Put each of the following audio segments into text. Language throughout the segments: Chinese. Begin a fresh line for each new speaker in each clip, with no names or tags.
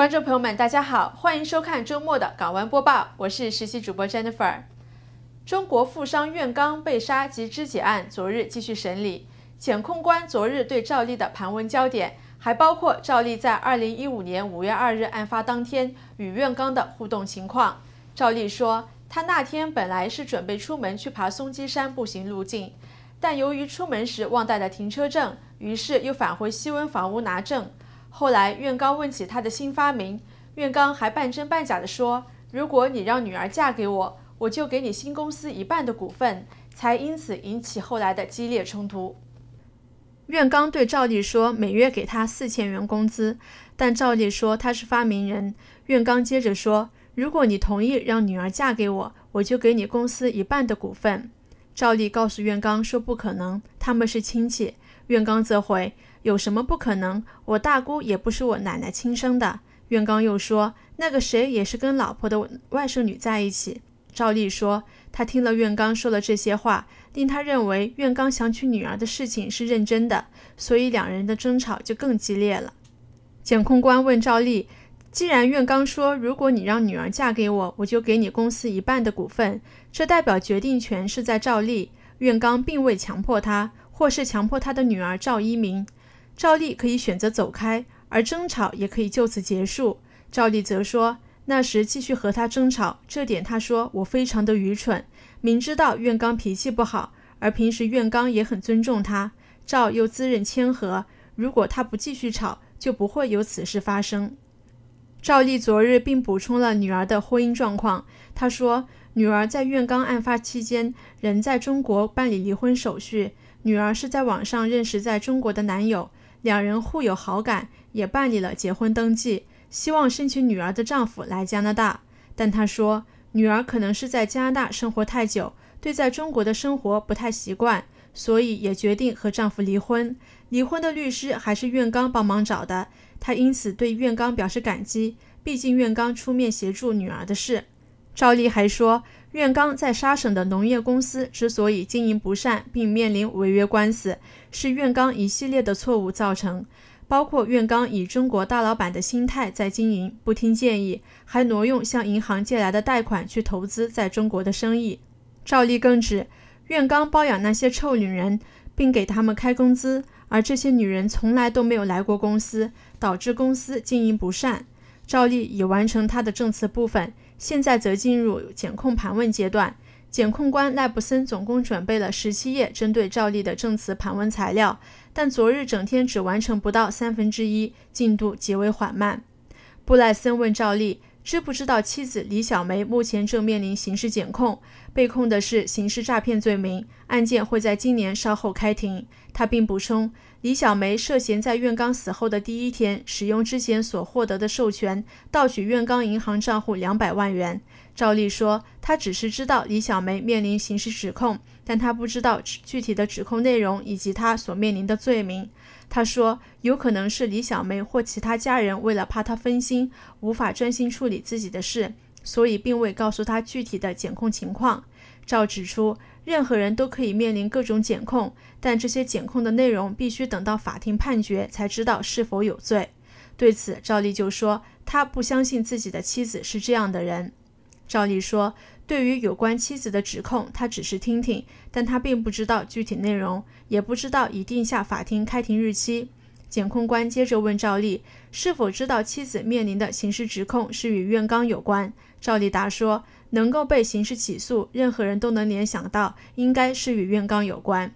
观众朋友们，大家好，欢迎收看周末的《港湾播报》，我是实习主播 Jennifer。中国富商苑刚被杀及肢解案昨日继续审理，检控官昨日对赵丽的盘问焦点还包括赵丽在2015年5月2日案发当天与苑刚的互动情况。赵丽说，她那天本来是准备出门去爬松基山步行路径，但由于出门时忘带了停车证，于是又返回西温房屋拿证。后来，院刚问起他的新发明，院刚还半真半假地说：“如果你让女儿嫁给我，我就给你新公司一半的股份。”才因此引起后来的激烈冲突。院刚对赵丽说：“每月给他四千元工资。”但赵丽说他是发明人。院刚接着说：“如果你同意让女儿嫁给我，我就给你公司一半的股份。”赵丽告诉院刚说：“不可能，他们是亲戚。”院刚则回。有什么不可能？我大姑也不是我奶奶亲生的。院刚又说：“那个谁也是跟老婆的外甥女在一起。”赵丽说：“他听了院刚说了这些话，令他认为院刚想娶女儿的事情是认真的，所以两人的争吵就更激烈了。”检控官问赵丽：“既然院刚说，如果你让女儿嫁给我，我就给你公司一半的股份，这代表决定权是在赵丽。院刚并未强迫他，或是强迫他的女儿赵一鸣。”赵丽可以选择走开，而争吵也可以就此结束。赵丽则说：“那时继续和他争吵，这点他说我非常的愚蠢，明知道苑刚脾气不好，而平时苑刚也很尊重他。赵又自认谦和，如果他不继续吵，就不会有此事发生。”赵丽昨日并补充了女儿的婚姻状况，她说：“女儿在苑刚案发期间仍在中国办理离婚手续，女儿是在网上认识在中国的男友。”两人互有好感，也办理了结婚登记，希望申请女儿的丈夫来加拿大。但她说，女儿可能是在加拿大生活太久，对在中国的生活不太习惯，所以也决定和丈夫离婚。离婚的律师还是院刚帮忙找的，她因此对院刚表示感激，毕竟院刚出面协助女儿的事。赵丽还说。院刚在沙省的农业公司之所以经营不善，并面临违约官司，是院刚一系列的错误造成，包括院刚以中国大老板的心态在经营，不听建议，还挪用向银行借来的贷款去投资在中国的生意。赵立更指，院刚包养那些臭女人，并给他们开工资，而这些女人从来都没有来过公司，导致公司经营不善。赵立已完成他的证词部分。现在则进入检控盘问阶段，检控官赖布森总共准备了十七页针对赵丽的证词盘问材料，但昨日整天只完成不到三分之一，进度极为缓慢。布赖森问赵丽。知不知道妻子李小梅目前正面临刑事检控，被控的是刑事诈骗罪名，案件会在今年稍后开庭。他并补充，李小梅涉嫌在院刚死后的第一天，使用之前所获得的授权，盗取院刚银行账户两百万元。赵丽说，他只是知道李小梅面临刑事指控，但他不知道具体的指控内容以及他所面临的罪名。他说，有可能是李小梅或其他家人为了怕他分心，无法专心处理自己的事，所以并未告诉他具体的检控情况。赵指出，任何人都可以面临各种检控，但这些检控的内容必须等到法庭判决才知道是否有罪。对此，赵丽就说，他不相信自己的妻子是这样的人。赵立说：“对于有关妻子的指控，他只是听听，但他并不知道具体内容，也不知道已定下法庭开庭日期。”检控官接着问赵立：“是否知道妻子面临的刑事指控是与院刚有关？”赵立答说：“能够被刑事起诉，任何人都能联想到应该是与院刚有关。”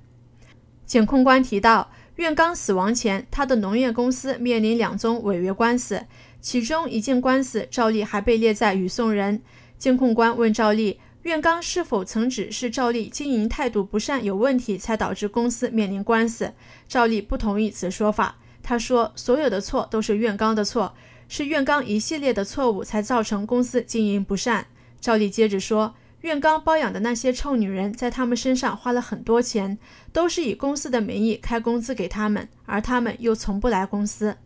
检控官提到，院刚死亡前，他的农业公司面临两宗违约官司，其中一件官司，赵立还被列在与宋人。监控官问赵丽，院刚是否曾指示赵丽经营态度不善有问题，才导致公司面临官司？赵丽不同意此说法，他说所有的错都是院刚的错，是院刚一系列的错误才造成公司经营不善。赵丽接着说，院刚包养的那些臭女人在他们身上花了很多钱，都是以公司的名义开工资给他们，而他们又从不来公司。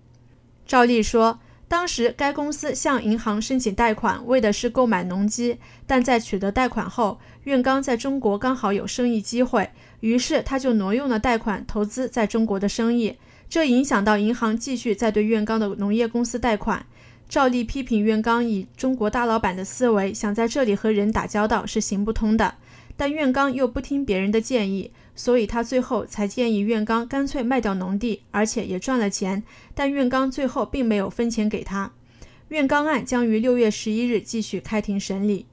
赵丽说。当时，该公司向银行申请贷款，为的是购买农机。但在取得贷款后，苑刚在中国刚好有生意机会，于是他就挪用了贷款投资在中国的生意。这影响到银行继续在对苑刚的农业公司贷款。赵丽批评苑刚以中国大老板的思维想在这里和人打交道是行不通的。但院刚又不听别人的建议，所以他最后才建议院刚干脆卖掉农地，而且也赚了钱。但院刚最后并没有分钱给他。院刚案将于六月十一日继续开庭审理。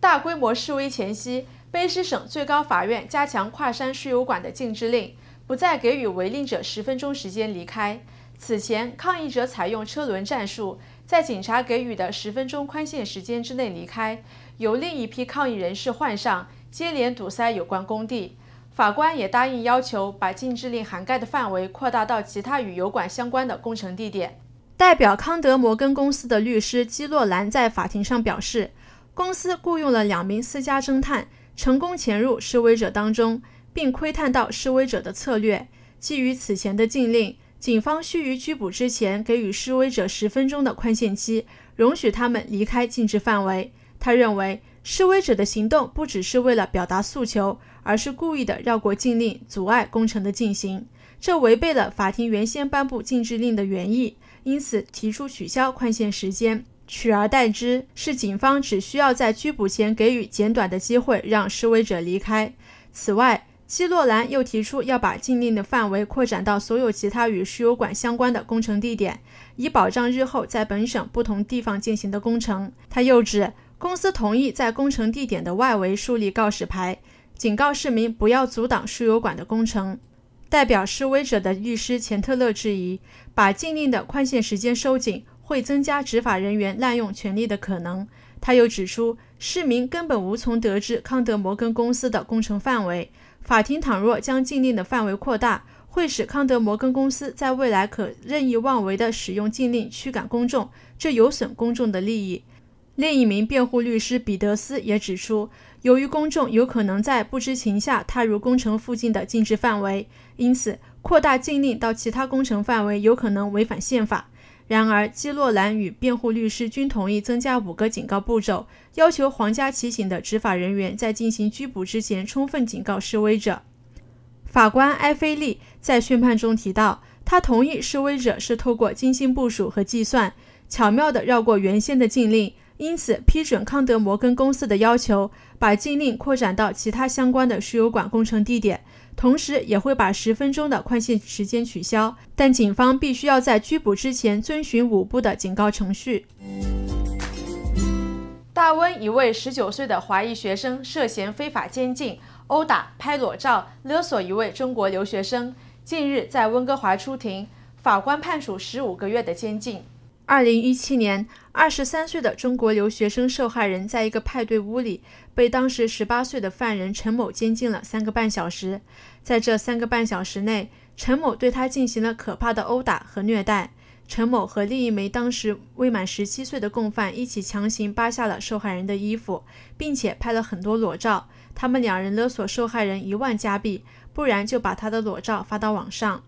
大规模示威前夕，卑诗省最高法院加强跨山输油管的禁制令，不再给予违令者十分钟时间离开。此前，抗议者采用车轮战术。在警察给予的十分钟宽限时间之内离开，由另一批抗议人士换上，接连堵塞有关工地。法官也答应要求，把禁制令涵盖的范围扩大到其他与油管相关的工程地点。代表康德摩根公司的律师基洛兰在法庭上表示，公司雇佣了两名私家侦探，成功潜入示威者当中，并窥探到示威者的策略。基于此前的禁令。警方须于拘捕之前给予示威者十分钟的宽限期，容许他们离开禁制范围。他认为，示威者的行动不只是为了表达诉求，而是故意的绕过禁令，阻碍工程的进行，这违背了法庭原先颁布禁制令的原意。因此，提出取消宽限时间，取而代之是警方只需要在拘捕前给予简短的机会，让示威者离开。此外，希洛兰又提出要把禁令的范围扩展到所有其他与输油管相关的工程地点，以保障日后在本省不同地方进行的工程。他又指，公司同意在工程地点的外围树立告示牌，警告市民不要阻挡输油管的工程。代表示威者的律师钱特勒质疑，把禁令的宽限时间收紧会增加执法人员滥用权力的可能。他又指出，市民根本无从得知康德摩根公司的工程范围。法庭倘若将禁令的范围扩大，会使康德摩根公司在未来可任意妄为地使用禁令驱赶公众，这有损公众的利益。另一名辩护律师彼得斯也指出，由于公众有可能在不知情下踏入工程附近的禁制范围，因此扩大禁令到其他工程范围有可能违反宪法。然而，基洛兰与辩护律师均同意增加五个警告步骤，要求皇家骑警的执法人员在进行拘捕之前充分警告示威者。法官埃菲利在宣判中提到，他同意示威者是透过精心部署和计算，巧妙地绕过原先的禁令，因此批准康德摩根公司的要求，把禁令扩展到其他相关的输油管工程地点。同时也会把十分钟的宽限时间取消，但警方必须要在拘捕之前遵循五步的警告程序。大温一位十九岁的华裔学生涉嫌非法监禁、殴打、拍裸照、勒索一位中国留学生，近日在温哥华出庭，法官判处十五个月的监禁。二零一七年，二十三岁的中国留学生受害人，在一个派对屋里被当时十八岁的犯人陈某监禁了三个半小时。在这三个半小时内，陈某对他进行了可怕的殴打和虐待。陈某和另一枚当时未满十七岁的共犯一起强行扒下了受害人的衣服，并且拍了很多裸照。他们两人勒索受害人一万加币，不然就把他的裸照发到网上。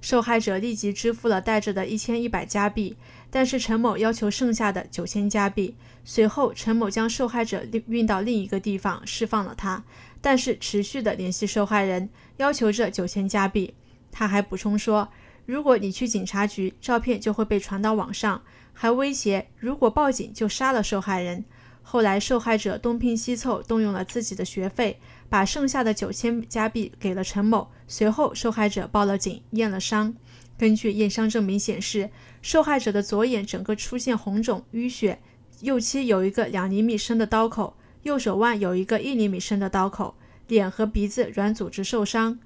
受害者立即支付了带着的一千一百加币。但是陈某要求剩下的九千加币。随后，陈某将受害者运到另一个地方释放了他，但是持续的联系受害人，要求这九千加币。他还补充说，如果你去警察局，照片就会被传到网上，还威胁如果报警就杀了受害人。后来，受害者东拼西凑，动用了自己的学费，把剩下的九千加币给了陈某。随后，受害者报了警，验了伤。根据验伤证明显示，受害者的左眼整个出现红肿淤血，右膝有一个两厘米深的刀口，右手腕有一个一厘米深的刀口，脸和鼻子软组织受伤。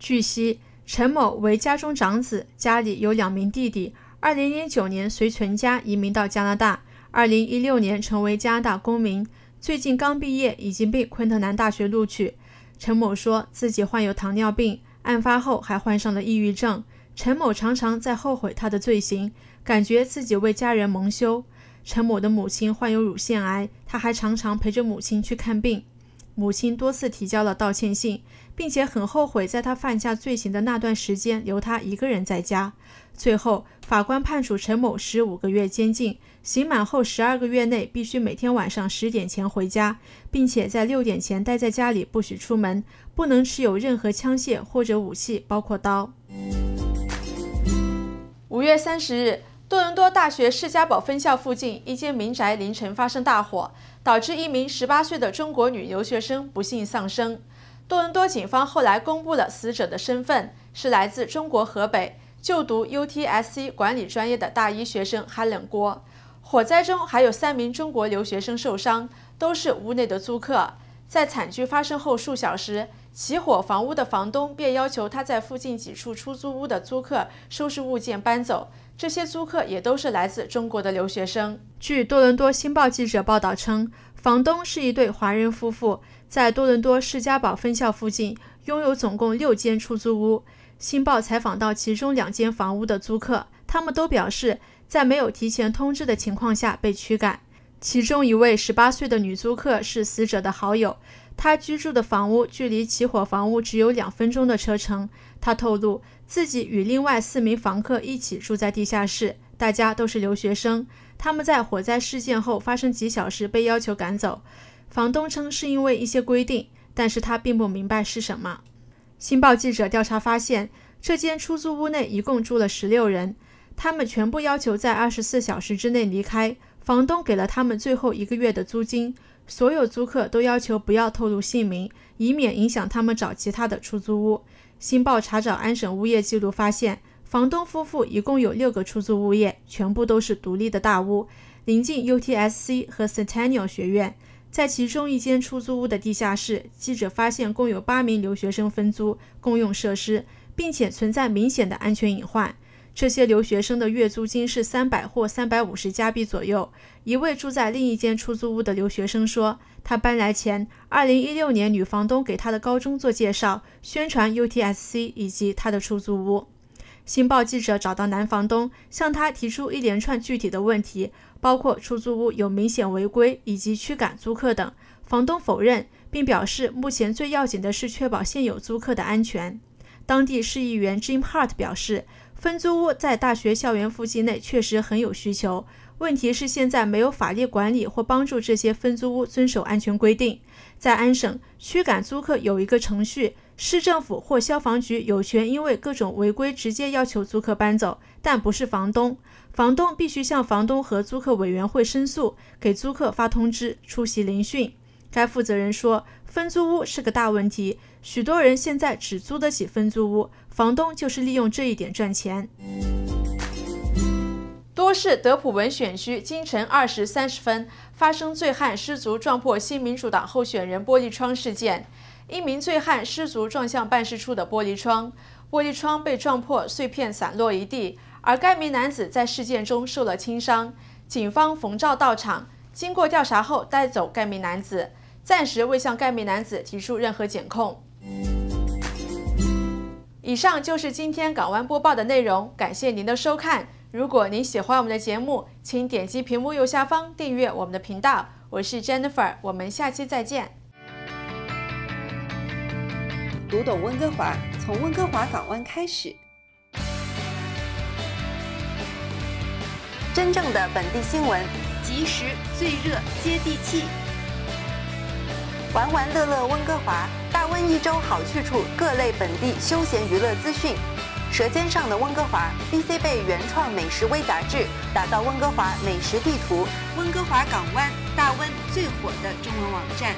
据悉，陈某为家中长子，家里有两名弟弟。二零零九年随全家移民到加拿大，二零一六年成为加拿大公民。最近刚毕业，已经被昆特兰大学录取。陈某说自己患有糖尿病，案发后还患上了抑郁症。陈某常常在后悔他的罪行，感觉自己为家人蒙羞。陈某的母亲患有乳腺癌，他还常常陪着母亲去看病。母亲多次提交了道歉信，并且很后悔在他犯下罪行的那段时间留他一个人在家。最后，法官判处陈某十五个月监禁，刑满后十二个月内必须每天晚上十点前回家，并且在六点前待在家里，不许出门，不能持有任何枪械或者武器，包括刀。五月三十日，多伦多大学士嘉堡分校附近一间民宅凌晨发生大火，导致一名十八岁的中国女留学生不幸丧生。多伦多警方后来公布了死者的身份，是来自中国河北、就读 UTSC 管理专业的大一学生哈冷郭。火灾中还有三名中国留学生受伤，都是屋内的租客。在惨剧发生后数小时，起火房屋的房东便要求他在附近几处出租屋的租客收拾物件搬走。这些租客也都是来自中国的留学生。据多伦多星报记者报道称，房东是一对华人夫妇，在多伦多世家堡分校附近拥有总共六间出租屋。星报采访到其中两间房屋的租客，他们都表示在没有提前通知的情况下被驱赶。其中一位18岁的女租客是死者的好友。她居住的房屋距离起火房屋只有两分钟的车程。她透露，自己与另外四名房客一起住在地下室，大家都是留学生。他们在火灾事件后发生几小时被要求赶走，房东称是因为一些规定，但是他并不明白是什么。新报记者调查发现，这间出租屋内一共住了16人。他们全部要求在二十四小时之内离开。房东给了他们最后一个月的租金。所有租客都要求不要透露姓名，以免影响他们找其他的出租屋。新报查找安省物业记录，发现房东夫妇一共有六个出租物业，全部都是独立的大屋，临近 UTSC 和 Centennial 学院。在其中一间出租屋的地下室，记者发现共有八名留学生分租共用设施，并且存在明显的安全隐患。这些留学生的月租金是三百或三百五十加币左右。一位住在另一间出租屋的留学生说：“他搬来前，二零一六年女房东给他的高中做介绍宣传 UTSC 以及他的出租屋。”新报记者找到男房东，向他提出一连串具体的问题，包括出租屋有明显违规以及驱赶租客等。房东否认，并表示目前最要紧的是确保现有租客的安全。当地市议员 Jim Hart 表示。分租屋在大学校园附近内确实很有需求，问题是现在没有法律管理或帮助这些分租屋遵守安全规定。在安省，驱赶租客有一个程序，市政府或消防局有权因为各种违规直接要求租客搬走，但不是房东，房东必须向房东和租客委员会申诉，给租客发通知，出席聆讯。该负责人说：“分租屋是个大问题，许多人现在只租得起分租屋，房东就是利用这一点赚钱。”多市德普文选区，今晨二时三十分发生醉汉失足撞破新民主党候选人玻璃窗事件。一名醉汉失足撞向办事处的玻璃窗，玻璃窗被撞破，碎片散落一地，而该名男子在事件中受了轻伤。警方逢照到场，经过调查后带走该名男子。暂时未向盖名男子提出任何检控。以上就是今天港湾播报的内容，感谢您的收看。如果您喜欢我们的节目，请点击屏幕右下方订阅我们的频道。我是 Jennifer，我们下期再见。读懂温哥华，从温哥华港湾开始。真正的本地新闻，及时、最热、接地气。玩玩乐乐温哥华，大温一周好去处，各类本地休闲娱乐资讯。舌尖上的温哥华，BC 被原创美食微杂志，打造温哥华美食地图。温哥华港湾，大温最火的中文网站。